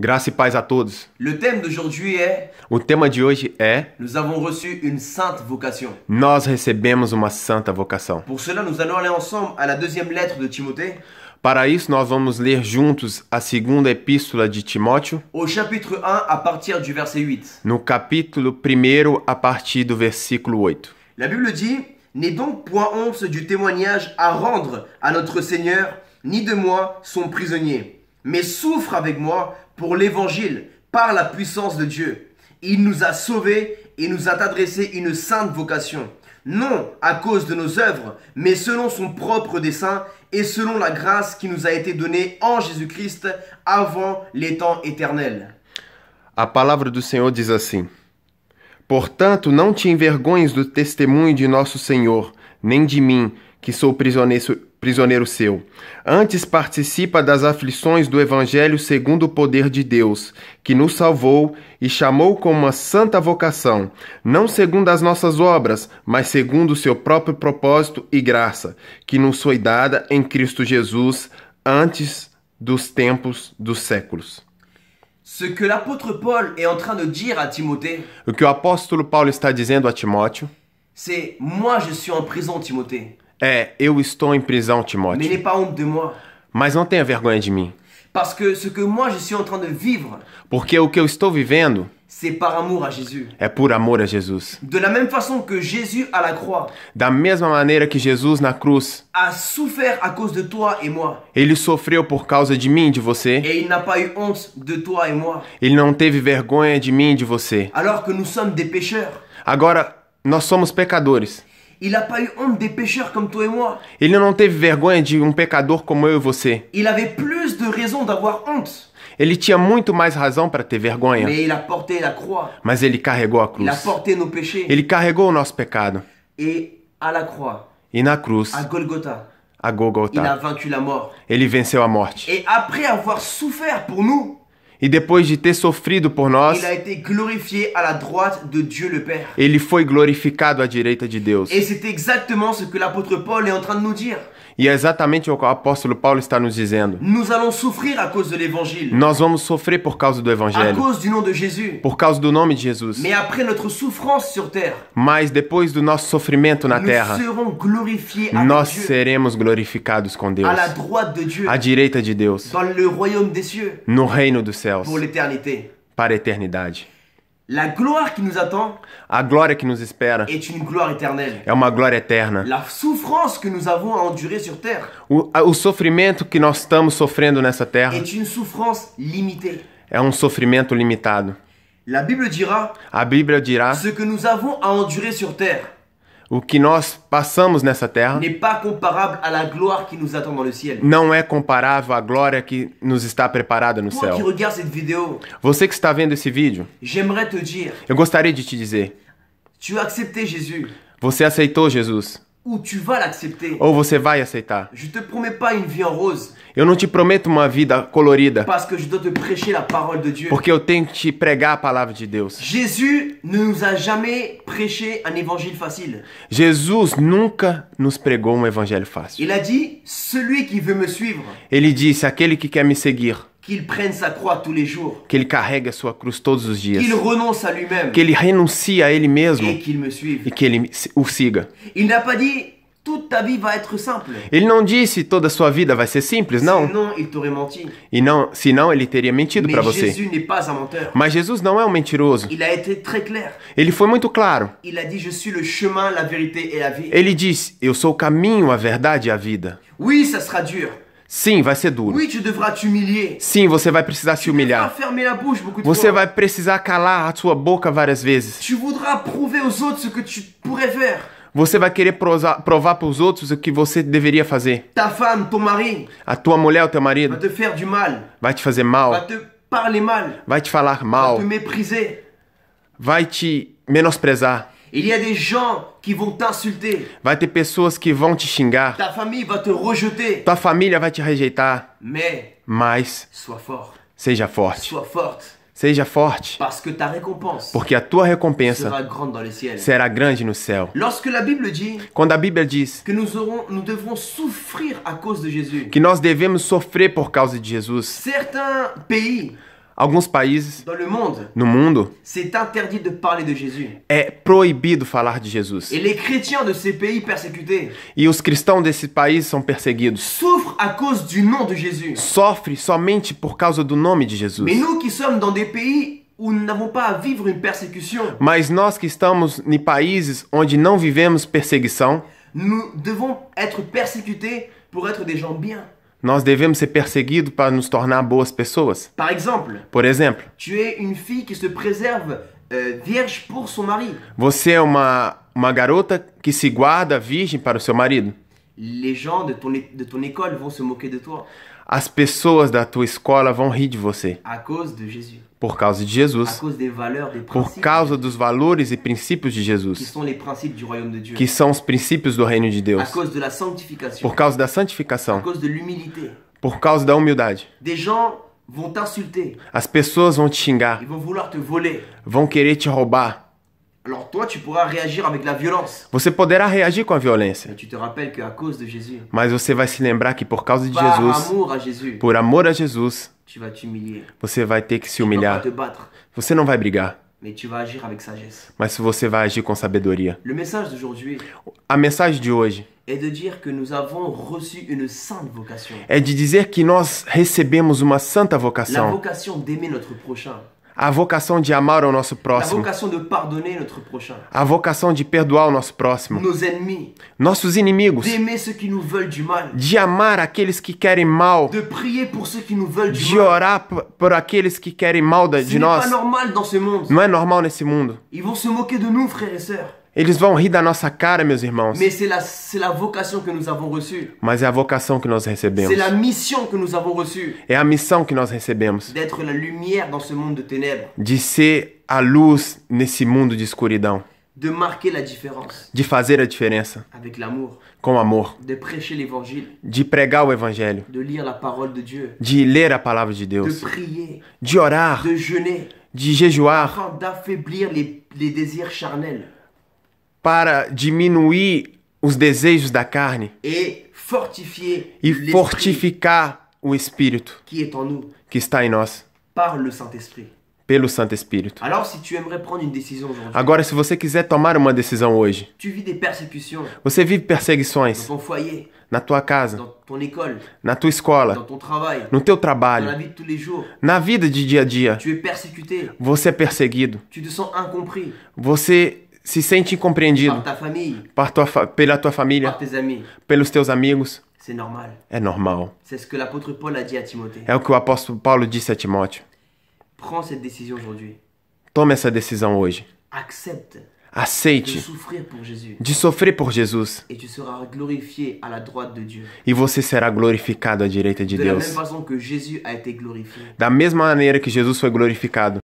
Graça e paz a Le thème d'aujourd'hui est. O tema de hoje é Nous avons reçu une sainte vocation. Nós recebemos uma santa vocação. Pour cela, nous allons aller ensemble à la deuxième lettre de Timothée. Para isso, nós vamos ler juntos a segunda epístola de Timóteo, Au chapitre 1 à partir du verset 8. no capítulo 1, a partir do versículo 8. La Bible dit n'est donc point honte du témoignage à rendre à notre Seigneur, ni de moi, son prisonnier, mais souffre avec moi pour l'évangile par la puissance de Dieu. Il nous a sauvés et nous a adressé une sainte vocation, non à cause de nos œuvres, mais selon son propre dessein et selon la grâce qui nous a été donnée en Jésus-Christ avant les temps éternels. A palavra du Senhor diz ainsi. Portanto, não te envergonhes do testemunho de nosso Seigneur, nem de mim, que sou prisioneiro prisioneiro seu. Antes participa das aflições do Evangelho segundo o poder de Deus, que nos salvou e chamou com uma santa vocação, não segundo as nossas obras, mas segundo o seu próprio propósito e graça, que nos foi dada em Cristo Jesus antes dos tempos dos séculos. Ce que l'apôtre Paul est en train de dire à Timothée. O que o apóstolo Paulo está dizendo a Timóteo. C'est moi je suis en prison Timothée. É, eu estou em prisão, Timóteo. pas honte de moi, Mas não tenha vergonha de mim. parce que ce que moi je suis en train de vivre, Porque o que eu estou vivendo c'est par amour à Jésus. é por amor a Jesus. De la même façon que Jésus à la croix Da mesma maneira que Jesus na cruz, a souffert à cause de toi et moi, ele sofreu por causa de mim e de você. et il n'a pas eu honte de toi et moi, Ele não teve vergonha de mim e de você. alors que nous sommes des pécheurs, Agora, nós somos pecadores. Il pas eu honte des pécheurs comme toi et moi. Ele não teve vergonha de um pecador como eu e você. Il avait plus de raison d'avoir honte. Ele tinha muito mais razão para ter vergonha. Mas ele carregou a cruz. Ele carregou o nosso pecado. e na cruz, a Golgotha, ele venceu a morte e depois de ter sofrido por nós, a été glorifié à la droite de Dieu le Père. ele foi glorificado à direita de Deus. que E é exatamente o que o apóstolo Paulo está nos dizendo. Nós vamos sofrer por causa do evangelho. Por causa do nome de Jesus. Mas depois do nosso sofrimento na terra. Nós seremos glorificados com Deus. À direita de Deus. No reino dos Céus céus pour l'éternité. para a eternidade. La gloire qui nous attend A glória que nos espera est une gloire éternelle. é uma glória eterna. La souffrance que nous avons à endurer sur terre O, o sofrimento que nós estamos sofrendo nessa terra est une souffrance limitée. é um sofrimento limitado. La Bible dira, A Bíblia dirá ce que nous avons à endurer sur terre o que nós passamos nessa terra não é comparável à glória que nos está preparada no céu. Você que está vendo esse vídeo, eu gostaria de te dizer: você aceitou Jesus ou tu vas l'accepter. Ou você vai aceitar. Je te promets pas une vie en rose. Eu não te prometo uma vida colorida. Parce que je dois te prêcher la parole de Dieu. Porque eu tenho que te pregar a palavra de Deus. Jesus ne nous a jamais prêché un évangile facile. Jesus nunca nos pregou um evangelho fácil. Il a dit celui qui veut me suivre. Ele disse aquele que quer me seguir qu'il prenne sa croix tous les jours. Que ele carregue a sua cruz todos os dias. Qu'il renonce à lui-même. Que ele renuncie a ele mesmo. Et qu'il me suive. E que ele o siga. Il n'a pas dit toute ta vie va être simple. Ele não disse toda a sua vida vai ser simples, não. Senão, il t'aurait menti. não, ele teria mentido para você. n'est pas un menteur. Mas Jesus não é um mentiroso. Il a été très clair. Ele foi muito claro. Il a dit je suis le chemin, la vérité et la vie. Ele disse eu sou o caminho, a verdade e a vida. Oui, ça sera dur. Sim, vai ser duro. Sim, você vai precisar se humilhar. Você vai precisar calar a sua boca várias vezes. Você vai querer provar para os outros o que você deveria fazer. a tua mulher o teu marido vai te fazer mal. Vai te falar mal. Vai te menosprezar. Il y a des gens qui vont t'insulter. Vai ter pessoas que vão te xingar. Ta famille va te rejeter. Tua família vai te rejeitar. Mais, Mas sois fort. seja forte. Sois forte. Seja forte, Parce que ta récompense porque a tua recompensa sera grande dans le ciel. será grande no céu. Lorsque la Bible dit Quando a Bíblia diz que nous, aurons, nous devrons souffrir à cause de Jésus, que nós devemos sofrer por causa de Jesus, certains pays Alguns países le monde, no mundo interdit de parler de é proibido falar de Jesus. Et les chrétiens de ces pays persécutés E os cristãos desse país são perseguidos. souffrent à cause du nom de Jesus Sofre somente por causa do nome de Jesus. dans des pays pas à vivre une persécution, Mas nós que estamos em países onde não vivemos perseguição, nous devons être persécutés pour être des gens bien nós devemos ser perseguidos para nos tornar boas pessoas. Par exemple, Por exemplo, tu es une fille qui se euh, pour son mari. Você é uma, uma garota que se guarda virgem para o seu marido les gens de ton, é, de ton école se moquer de toi. As pessoas da tua escola vão rir de você. cause de Jesus. Por causa de Jesus. cause des valeurs, des por causa dos valores e princípios de Jesus. Que são, de Dieu, que são os princípios do reino de Deus. cause de la sanctification. Por causa da santificação. cause de l'humilité. Por causa da humildade. Des gens t'insulter. As pessoas vão te xingar. Ils vont vouloir te voler. Vão querer te roubar. Alors toi, tu pourras réagir avec la violence. Você poderá reagir com a violência. Tu te que à cause de Jesus. Mas você vai se lembrar que por causa de Jesus, por amor a Jesus, tu vas você vai ter que se Tu vas humilhar. te Você não vai brigar, Mas tu vas agir avec mas você vai agir com sabedoria. Le message A mensagem de hoje de dire que nous avons reçu une sainte vocation. é de dizer que nós recebemos uma santa La vocação, vocation notre prochain a vocação de amar o nosso próximo, prochain, a vocação de perdoar o nosso próximo, ennemis, nossos inimigos, mal, de amar aqueles que querem mal, de, de mal. orar por, por, aqueles que querem mal de, de nós. Não é normal nesse mundo. Ils vont se moquer de nous, frères et sœurs. Eles vão rir da nossa cara, meus irmãos. que avons Mas é a vocação que nós recebemos. que avons É a missão que nós recebemos. D'être la lumière dans ce monde de ténèbres. De ser a luz nesse mundo de escuridão. De marquer la différence. De fazer a diferença. Avec l'amour. Com amor. De prêcher l'évangile. De pregar o evangelho. De lire la parole de Dieu. De ler a palavra de Deus. De prier. De orar. De jeûner. De jejuar. Afin d'affaiblir les, les désirs charnels para diminuir os desejos da carne e, fortifier e fortificar o espírito que, nous, que está em nós Saint pelo Santo Espírito. Alors, si Agora, se você quiser tomar uma decisão hoje, você vive perseguições foyer, na tua casa, école, na tua escola, travail, no teu trabalho, jours, na vida de dia a dia. Você é perseguido. Você se sente incompreendido tua fa pela tua família, tes amis. pelos teus amigos. normal. É normal. que É o que o apóstolo Paulo disse a Timóteo. Prends cette décision aujourd'hui. Tome essa decisão hoje. Accepte. Aceite de sofrer por Jesus. De sofrer por Jesus. E, tu seras glorifié à la droite de Dieu. e você será glorificado à direita de, de Deus. Da mesma maneira que Jesus foi glorificado.